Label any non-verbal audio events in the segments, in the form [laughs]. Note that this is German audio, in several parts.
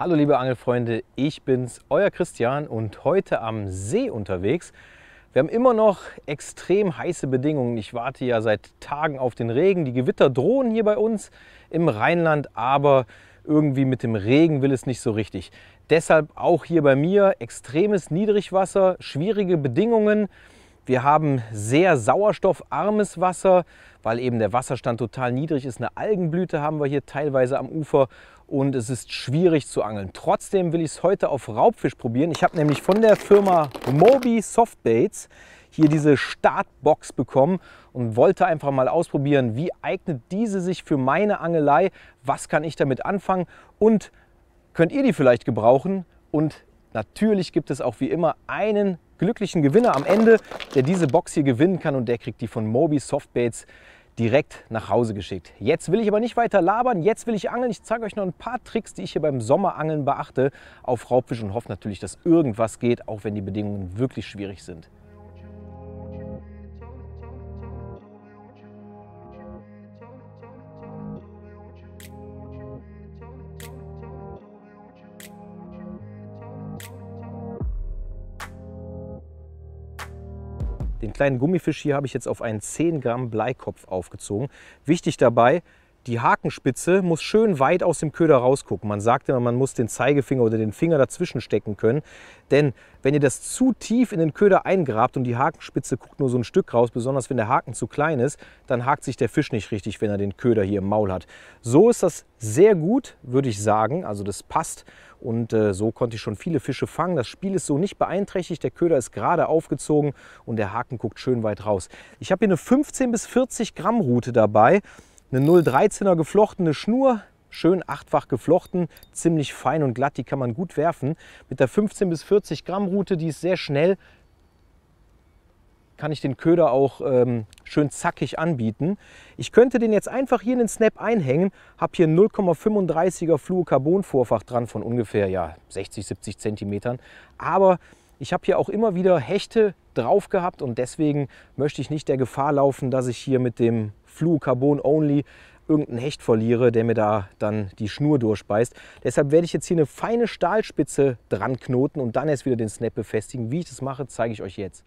Hallo liebe Angelfreunde, ich bin's, euer Christian und heute am See unterwegs. Wir haben immer noch extrem heiße Bedingungen. Ich warte ja seit Tagen auf den Regen. Die Gewitter drohen hier bei uns im Rheinland, aber irgendwie mit dem Regen will es nicht so richtig. Deshalb auch hier bei mir extremes Niedrigwasser, schwierige Bedingungen. Wir haben sehr sauerstoffarmes Wasser, weil eben der Wasserstand total niedrig ist. Eine Algenblüte haben wir hier teilweise am Ufer und es ist schwierig zu angeln. Trotzdem will ich es heute auf Raubfisch probieren. Ich habe nämlich von der Firma Moby Softbaits hier diese Startbox bekommen und wollte einfach mal ausprobieren, wie eignet diese sich für meine Angelei, was kann ich damit anfangen und könnt ihr die vielleicht gebrauchen und natürlich gibt es auch wie immer einen glücklichen Gewinner am Ende, der diese Box hier gewinnen kann und der kriegt die von Moby Softbaits direkt nach Hause geschickt. Jetzt will ich aber nicht weiter labern, jetzt will ich angeln. Ich zeige euch noch ein paar Tricks, die ich hier beim Sommerangeln beachte auf Raubfisch und hoffe natürlich, dass irgendwas geht, auch wenn die Bedingungen wirklich schwierig sind. kleinen Gummifisch hier habe ich jetzt auf einen 10 Gramm Bleikopf aufgezogen. Wichtig dabei, die Hakenspitze muss schön weit aus dem Köder rausgucken. Man sagt immer, man muss den Zeigefinger oder den Finger dazwischen stecken können. Denn wenn ihr das zu tief in den Köder eingrabt und die Hakenspitze guckt nur so ein Stück raus, besonders wenn der Haken zu klein ist, dann hakt sich der Fisch nicht richtig, wenn er den Köder hier im Maul hat. So ist das sehr gut, würde ich sagen. Also das passt und äh, so konnte ich schon viele Fische fangen. Das Spiel ist so nicht beeinträchtigt, der Köder ist gerade aufgezogen und der Haken guckt schön weit raus. Ich habe hier eine 15 bis 40 Gramm Route dabei, eine 0,13er geflochtene Schnur, schön achtfach geflochten, ziemlich fein und glatt, die kann man gut werfen. Mit der 15 bis 40 Gramm Rute, die ist sehr schnell, kann ich den Köder auch ähm, schön zackig anbieten. Ich könnte den jetzt einfach hier in den Snap einhängen, habe hier 0,35er Fluorocarbon-Vorfach dran von ungefähr ja, 60, 70 Zentimetern. Aber ich habe hier auch immer wieder Hechte drauf gehabt und deswegen möchte ich nicht der Gefahr laufen, dass ich hier mit dem Fluorocarbon Only irgendeinen Hecht verliere, der mir da dann die Schnur durchbeißt. Deshalb werde ich jetzt hier eine feine Stahlspitze dran knoten und dann erst wieder den Snap befestigen. Wie ich das mache, zeige ich euch jetzt.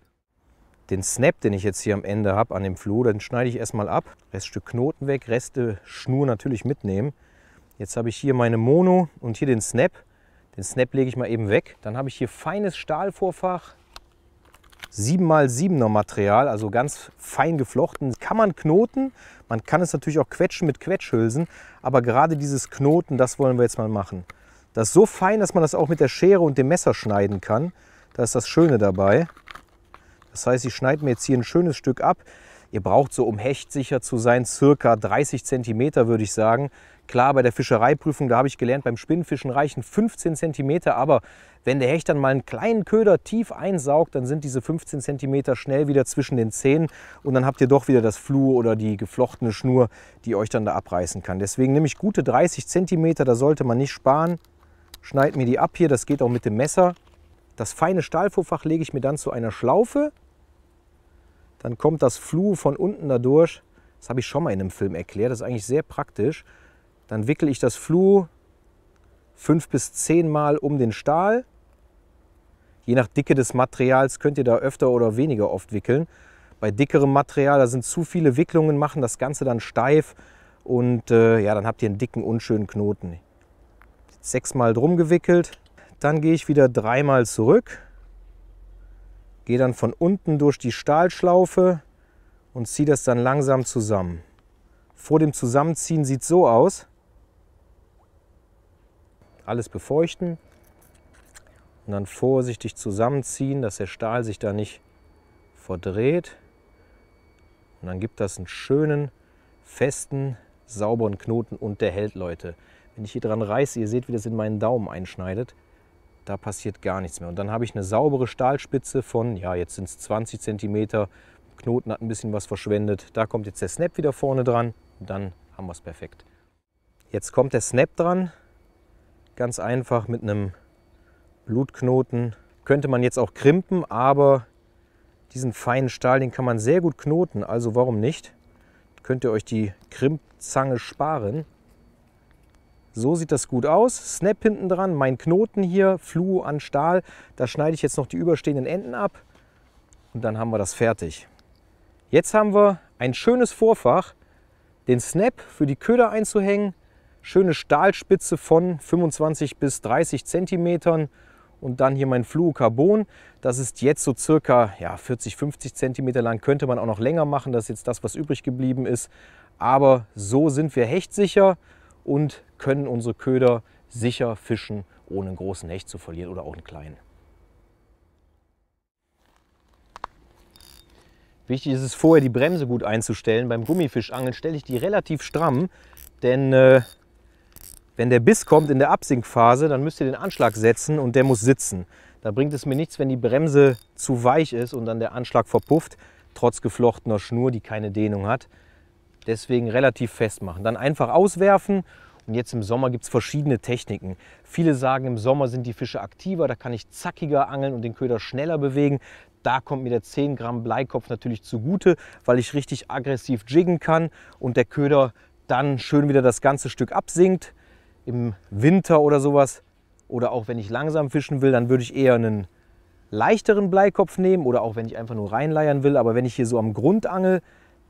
Den Snap, den ich jetzt hier am Ende habe an dem Floh, den schneide ich erstmal ab. Reststück Knoten weg, Reste Schnur natürlich mitnehmen. Jetzt habe ich hier meine Mono und hier den Snap. Den Snap lege ich mal eben weg. Dann habe ich hier feines Stahlvorfach, 7x7er Material, also ganz fein geflochten. Kann man knoten, man kann es natürlich auch quetschen mit Quetschhülsen, aber gerade dieses Knoten, das wollen wir jetzt mal machen. Das ist so fein, dass man das auch mit der Schere und dem Messer schneiden kann. Das ist das Schöne dabei. Das heißt, ich schneide mir jetzt hier ein schönes Stück ab. Ihr braucht so, um hechtsicher zu sein, circa 30 cm würde ich sagen. Klar, bei der Fischereiprüfung, da habe ich gelernt, beim Spinnenfischen reichen 15 cm, aber wenn der Hecht dann mal einen kleinen Köder tief einsaugt, dann sind diese 15 cm schnell wieder zwischen den Zähnen und dann habt ihr doch wieder das Flur oder die geflochtene Schnur, die euch dann da abreißen kann. Deswegen nehme ich gute 30 cm, da sollte man nicht sparen. Schneid mir die ab hier, das geht auch mit dem Messer. Das feine Stahlvorfach lege ich mir dann zu einer Schlaufe dann kommt das Flu von unten da durch. Das habe ich schon mal in einem Film erklärt. Das ist eigentlich sehr praktisch. Dann wickel ich das Flu fünf bis zehn Mal um den Stahl. Je nach Dicke des Materials könnt ihr da öfter oder weniger oft wickeln. Bei dickerem Material, da sind zu viele Wicklungen, machen das Ganze dann steif und äh, ja, dann habt ihr einen dicken, unschönen Knoten. Sechsmal drum gewickelt, dann gehe ich wieder dreimal zurück gehe dann von unten durch die Stahlschlaufe und ziehe das dann langsam zusammen. Vor dem Zusammenziehen sieht es so aus. Alles befeuchten und dann vorsichtig zusammenziehen, dass der Stahl sich da nicht verdreht. Und dann gibt das einen schönen, festen, sauberen Knoten und der hält, Leute. Wenn ich hier dran reiße, ihr seht, wie das in meinen Daumen einschneidet da passiert gar nichts mehr. Und dann habe ich eine saubere Stahlspitze von, ja, jetzt sind es 20 cm, Knoten hat ein bisschen was verschwendet. Da kommt jetzt der Snap wieder vorne dran, dann haben wir es perfekt. Jetzt kommt der Snap dran, ganz einfach mit einem Blutknoten. Könnte man jetzt auch krimpen, aber diesen feinen Stahl, den kann man sehr gut knoten, also warum nicht? Könnt ihr euch die Krimpzange sparen. So sieht das gut aus. Snap hinten dran, mein Knoten hier, Fluo an Stahl. Da schneide ich jetzt noch die überstehenden Enden ab und dann haben wir das fertig. Jetzt haben wir ein schönes Vorfach, den Snap für die Köder einzuhängen, schöne Stahlspitze von 25 bis 30 Zentimetern und dann hier mein Fluo Carbon. Das ist jetzt so circa ja, 40, 50 Zentimeter lang. Könnte man auch noch länger machen. Das ist jetzt das, was übrig geblieben ist. Aber so sind wir hechtsicher und können unsere Köder sicher fischen, ohne einen großen Hecht zu verlieren oder auch einen kleinen. Wichtig ist es vorher, die Bremse gut einzustellen. Beim Gummifischangeln stelle ich die relativ stramm, denn äh, wenn der Biss kommt in der Absinkphase, dann müsst ihr den Anschlag setzen und der muss sitzen. Da bringt es mir nichts, wenn die Bremse zu weich ist und dann der Anschlag verpufft, trotz geflochtener Schnur, die keine Dehnung hat deswegen relativ festmachen. Dann einfach auswerfen und jetzt im Sommer gibt es verschiedene Techniken. Viele sagen, im Sommer sind die Fische aktiver, da kann ich zackiger angeln und den Köder schneller bewegen. Da kommt mir der 10 Gramm Bleikopf natürlich zugute, weil ich richtig aggressiv jiggen kann und der Köder dann schön wieder das ganze Stück absinkt. Im Winter oder sowas oder auch wenn ich langsam fischen will, dann würde ich eher einen leichteren Bleikopf nehmen oder auch wenn ich einfach nur reinleiern will. Aber wenn ich hier so am Grund angel,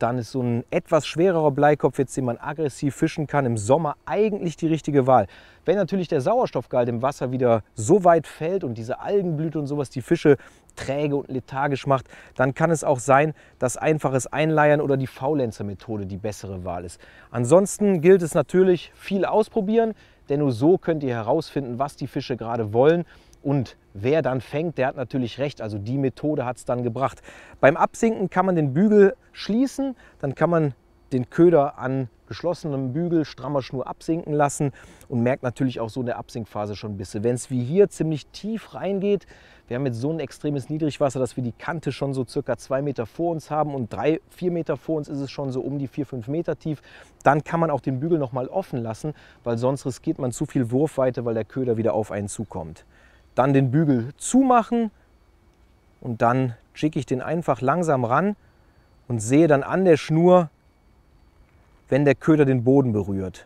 dann ist so ein etwas schwererer Bleikopf, jetzt den man aggressiv fischen kann, im Sommer eigentlich die richtige Wahl. Wenn natürlich der Sauerstoffgehalt im Wasser wieder so weit fällt und diese Algenblüte und sowas die Fische träge und lethargisch macht, dann kann es auch sein, dass einfaches Einleiern oder die Faulenzer-Methode die bessere Wahl ist. Ansonsten gilt es natürlich viel ausprobieren, denn nur so könnt ihr herausfinden, was die Fische gerade wollen und wer dann fängt, der hat natürlich recht. Also die Methode hat es dann gebracht. Beim Absinken kann man den Bügel schließen, dann kann man den Köder an geschlossenem Bügel, strammer Schnur absinken lassen und merkt natürlich auch so in der Absinkphase schon ein bisschen. Wenn es wie hier ziemlich tief reingeht, wir haben jetzt so ein extremes Niedrigwasser, dass wir die Kante schon so circa zwei Meter vor uns haben und drei, vier Meter vor uns ist es schon so um die vier, fünf Meter tief, dann kann man auch den Bügel nochmal offen lassen, weil sonst riskiert man zu viel Wurfweite, weil der Köder wieder auf einen zukommt dann den Bügel zumachen und dann schicke ich den einfach langsam ran und sehe dann an der Schnur, wenn der Köder den Boden berührt.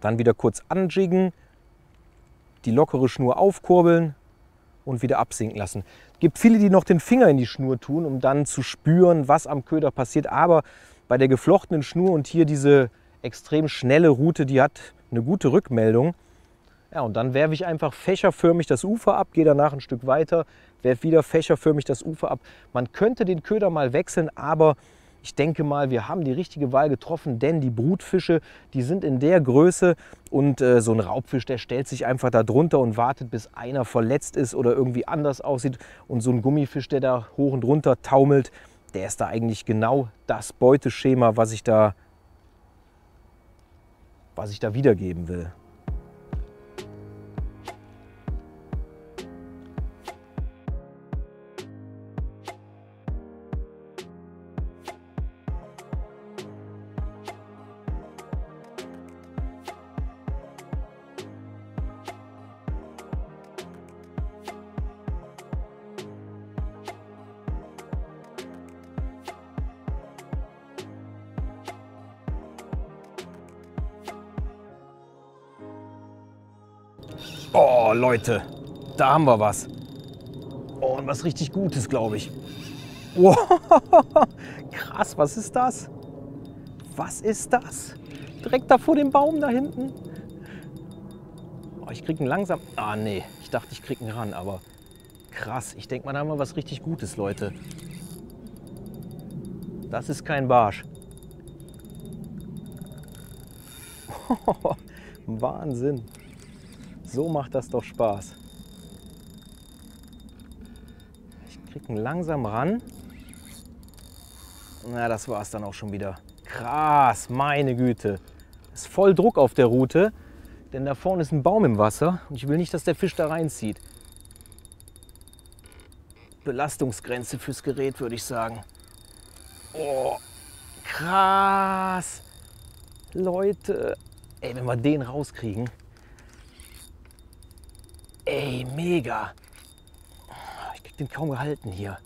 Dann wieder kurz anjiggen, die lockere Schnur aufkurbeln und wieder absinken lassen. Es gibt viele, die noch den Finger in die Schnur tun, um dann zu spüren, was am Köder passiert. Aber bei der geflochtenen Schnur und hier diese extrem schnelle Route, die hat eine gute Rückmeldung. Ja, und dann werfe ich einfach fächerförmig das Ufer ab, gehe danach ein Stück weiter, werfe wieder fächerförmig das Ufer ab. Man könnte den Köder mal wechseln, aber ich denke mal, wir haben die richtige Wahl getroffen, denn die Brutfische, die sind in der Größe und äh, so ein Raubfisch, der stellt sich einfach da drunter und wartet, bis einer verletzt ist oder irgendwie anders aussieht. Und so ein Gummifisch, der da hoch und runter taumelt, der ist da eigentlich genau das Beuteschema, was ich da, was ich da wiedergeben will. Leute, da haben wir was. Oh, und was richtig Gutes, glaube ich. Wow, [laughs] krass, was ist das? Was ist das? Direkt da vor dem Baum da hinten. Oh, ich kriege einen langsam. Ah, nee, ich dachte, ich kriege einen ran, aber krass. Ich denke mal, da haben wir was richtig Gutes, Leute. Das ist kein Barsch. [laughs] Wahnsinn. So macht das doch Spaß. Ich kriege ihn langsam ran. Na, das war es dann auch schon wieder. Krass, meine Güte. Ist voll Druck auf der Route, denn da vorne ist ein Baum im Wasser und ich will nicht, dass der Fisch da reinzieht. Belastungsgrenze fürs Gerät, würde ich sagen. Oh, krass. Leute. Ey, wenn wir den rauskriegen, Ey, mega. Ich krieg den kaum gehalten hier.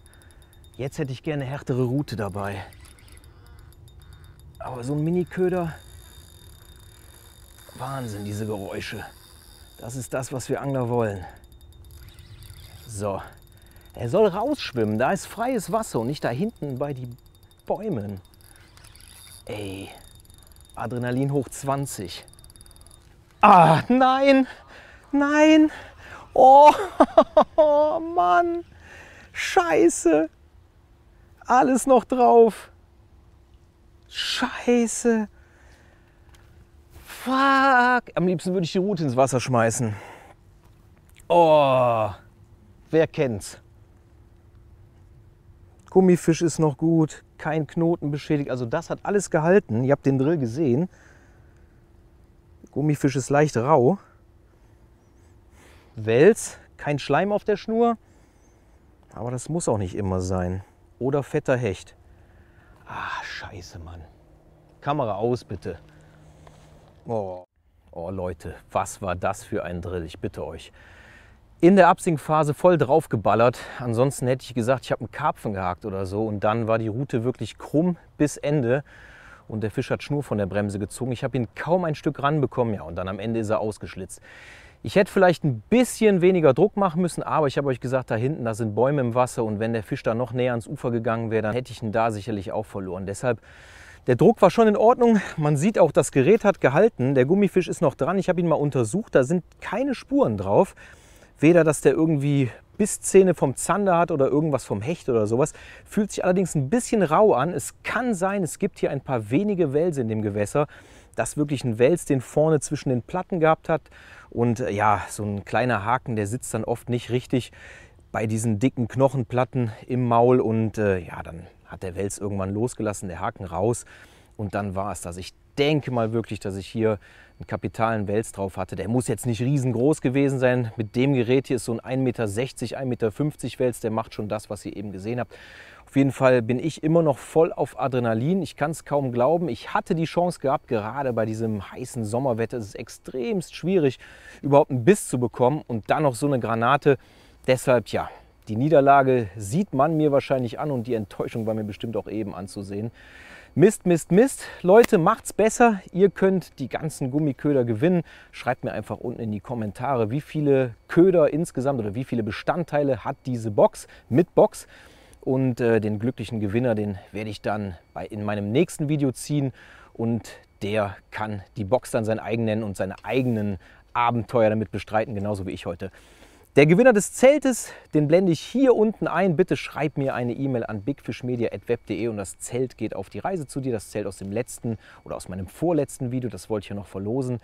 Jetzt hätte ich gerne härtere Route dabei. Aber so ein Mini-Köder, Wahnsinn, diese Geräusche. Das ist das, was wir Angler wollen. So, er soll rausschwimmen. Da ist freies Wasser und nicht da hinten bei die Bäumen. Ey, Adrenalin hoch 20. Ah, nein, nein. Oh, oh [laughs] Mann, scheiße. Alles noch drauf. Scheiße. Fuck. Am liebsten würde ich die Route ins Wasser schmeißen. Oh, wer kennt's? Gummifisch ist noch gut, kein Knoten beschädigt. Also das hat alles gehalten. Ihr habt den Drill gesehen. Gummifisch ist leicht rau. Wels, kein Schleim auf der Schnur. Aber das muss auch nicht immer sein. Oder fetter Hecht. Ah, scheiße, Mann. Kamera aus, bitte. Oh. oh, Leute, was war das für ein Drill, ich bitte euch. In der Absinkphase voll draufgeballert. Ansonsten hätte ich gesagt, ich habe einen Karpfen gehakt oder so. Und dann war die Route wirklich krumm bis Ende. Und der Fisch hat Schnur von der Bremse gezogen. Ich habe ihn kaum ein Stück ranbekommen. Ja, und dann am Ende ist er ausgeschlitzt. Ich hätte vielleicht ein bisschen weniger Druck machen müssen, aber ich habe euch gesagt, da hinten, da sind Bäume im Wasser und wenn der Fisch da noch näher ans Ufer gegangen wäre, dann hätte ich ihn da sicherlich auch verloren. Deshalb, der Druck war schon in Ordnung. Man sieht auch, das Gerät hat gehalten. Der Gummifisch ist noch dran. Ich habe ihn mal untersucht, da sind keine Spuren drauf. Weder, dass der irgendwie Bisszähne vom Zander hat oder irgendwas vom Hecht oder sowas. Fühlt sich allerdings ein bisschen rau an. Es kann sein, es gibt hier ein paar wenige Wälse in dem Gewässer. Dass wirklich ein Wels den vorne zwischen den Platten gehabt hat, und äh, ja, so ein kleiner Haken, der sitzt dann oft nicht richtig bei diesen dicken Knochenplatten im Maul. Und äh, ja, dann hat der Wels irgendwann losgelassen, der Haken raus. Und dann war es das. Ich denke mal wirklich, dass ich hier einen kapitalen Wels drauf hatte. Der muss jetzt nicht riesengroß gewesen sein. Mit dem Gerät hier ist so ein 1,60 Meter, 1,50 Meter Wels. Der macht schon das, was ihr eben gesehen habt jeden Fall bin ich immer noch voll auf Adrenalin. Ich kann es kaum glauben. Ich hatte die Chance gehabt, gerade bei diesem heißen Sommerwetter ist es extremst schwierig, überhaupt einen Biss zu bekommen und dann noch so eine Granate. Deshalb, ja, die Niederlage sieht man mir wahrscheinlich an und die Enttäuschung war mir bestimmt auch eben anzusehen. Mist, Mist, Mist. Leute, macht's besser. Ihr könnt die ganzen Gummiköder gewinnen. Schreibt mir einfach unten in die Kommentare, wie viele Köder insgesamt oder wie viele Bestandteile hat diese Box mit Box. Und äh, den glücklichen Gewinner, den werde ich dann bei, in meinem nächsten Video ziehen. Und der kann die Box dann sein eigen nennen und seine eigenen Abenteuer damit bestreiten, genauso wie ich heute. Der Gewinner des Zeltes, den blende ich hier unten ein. Bitte schreib mir eine E-Mail an bigfishmedia.web.de und das Zelt geht auf die Reise zu dir. Das Zelt aus dem letzten oder aus meinem vorletzten Video, das wollte ich ja noch verlosen.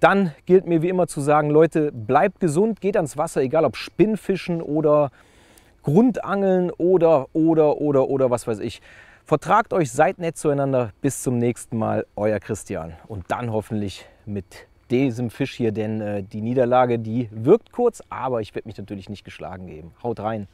Dann gilt mir wie immer zu sagen, Leute, bleibt gesund, geht ans Wasser, egal ob Spinnfischen oder Grundangeln oder, oder, oder, oder was weiß ich. Vertragt euch, seid nett zueinander. Bis zum nächsten Mal, euer Christian. Und dann hoffentlich mit diesem Fisch hier, denn äh, die Niederlage, die wirkt kurz, aber ich werde mich natürlich nicht geschlagen geben. Haut rein!